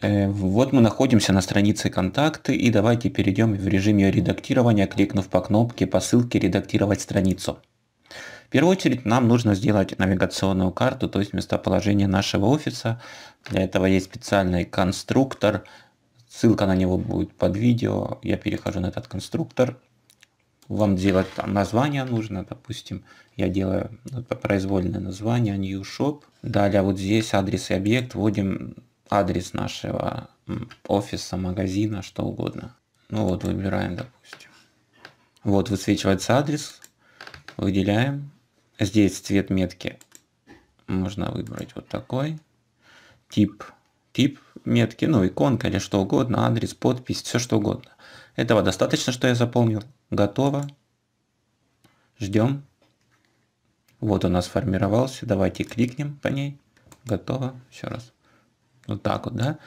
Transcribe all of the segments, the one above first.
Э, вот мы находимся на странице «Контакты» и давайте перейдем в режиме редактирования, кликнув по кнопке по ссылке «Редактировать страницу». В первую очередь нам нужно сделать навигационную карту, то есть местоположение нашего офиса. Для этого есть специальный конструктор, ссылка на него будет под видео. Я перехожу на этот конструктор. Вам делать там название нужно, допустим, я делаю ну, произвольное название, New Shop. Далее вот здесь адрес и объект вводим адрес нашего офиса, магазина, что угодно. Ну вот выбираем, допустим. Вот высвечивается адрес, выделяем. Здесь цвет метки можно выбрать вот такой. Тип, тип метки, ну иконка или что угодно, адрес, подпись, все что угодно. Этого достаточно, что я заполнил. Готово. Ждем. Вот у нас формировался. Давайте кликнем по ней. Готово. Еще раз. Вот так вот, да?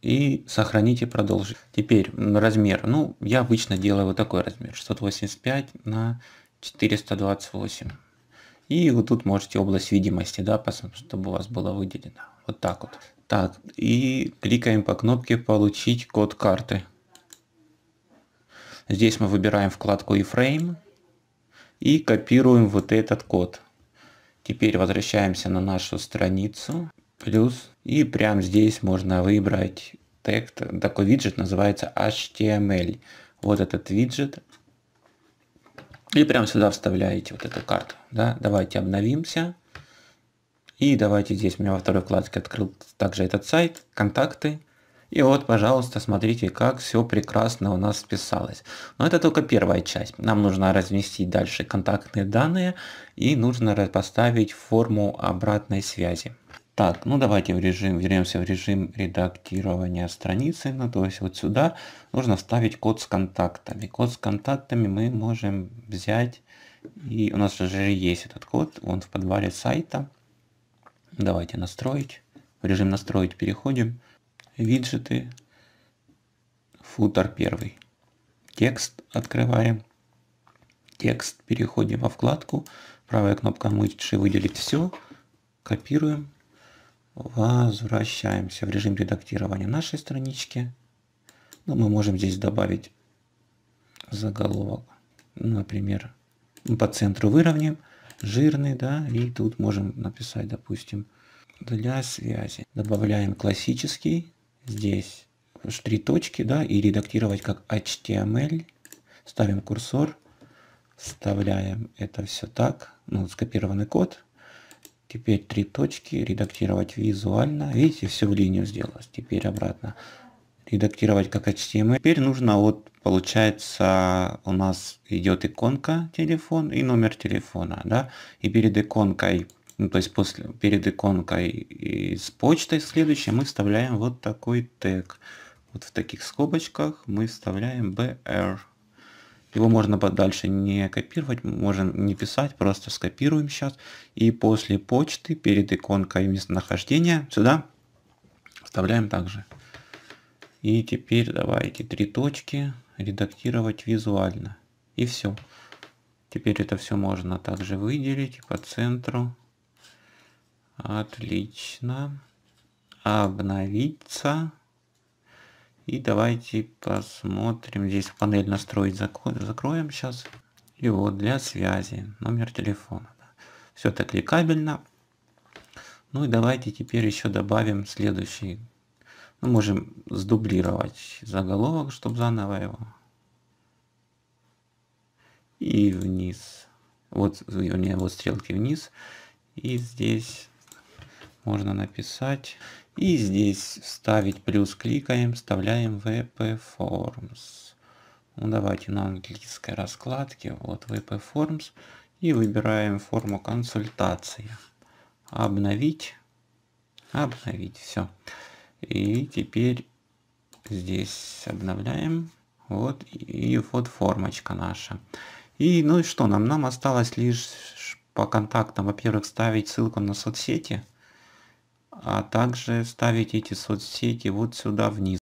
И сохранить и продолжить. Теперь размер. Ну, я обычно делаю вот такой размер. 685 на 428. И вот тут можете область видимости, да, посмотреть, чтобы у вас было выделено. Вот так вот. Так, и кликаем по кнопке «Получить код карты». Здесь мы выбираем вкладку «Eframe» и копируем вот этот код. Теперь возвращаемся на нашу страницу плюс. И прямо здесь можно выбрать текст. Такой виджет называется HTML. Вот этот виджет. И прямо сюда вставляете вот эту карту. Да? Давайте обновимся. И давайте здесь у меня во второй вкладке открыл также этот сайт, контакты. И вот, пожалуйста, смотрите, как все прекрасно у нас списалось. Но это только первая часть. Нам нужно разместить дальше контактные данные и нужно поставить форму обратной связи. Так, ну давайте в режим, вернемся в режим редактирования страницы. Ну, то есть вот сюда нужно вставить код с контактами. Код с контактами мы можем взять, и у нас же есть этот код, он в подвале сайта. Давайте настроить. В режим настроить переходим. Виджеты. Футер первый. Текст открываем. Текст переходим во вкладку. Правая кнопка мыши выделить все. Копируем Возвращаемся в режим редактирования нашей странички. Ну, мы можем здесь добавить заголовок, например, по центру выровняем, жирный, да, и тут можем написать, допустим, для связи. Добавляем классический, здесь три точки, да, и редактировать как HTML. Ставим курсор, вставляем это все так, ну, скопированный код, Теперь три точки, редактировать визуально. Видите, все в линию сделалось. Теперь обратно. Редактировать как HTML. Теперь нужно вот, получается, у нас идет иконка телефон и номер телефона, да. И перед иконкой, ну, то есть после, перед иконкой и с почтой следующей мы вставляем вот такой тег. Вот в таких скобочках мы вставляем BR. Его можно дальше не копировать, можем не писать, просто скопируем сейчас. И после почты, перед иконкой местонахождения, сюда вставляем также. И теперь давайте три точки, редактировать визуально. И все. Теперь это все можно также выделить по центру. Отлично. Обновиться. И давайте посмотрим, здесь панель настроить закроем сейчас. И вот для связи, номер телефона. Все это кликабельно. Ну и давайте теперь еще добавим следующий. Мы ну, можем сдублировать заголовок, чтобы заново его. И вниз. Вот, вернее, вот стрелки вниз. И здесь можно написать и здесь вставить плюс кликаем, вставляем VP Forms. Ну, давайте на английской раскладке, вот VP Forms. И выбираем форму консультации. Обновить. Обновить, все. И теперь здесь обновляем. Вот, и вот формочка наша. И ну и что нам? Нам осталось лишь по контактам, во-первых, ставить ссылку на соцсети а также ставить эти соцсети вот сюда вниз.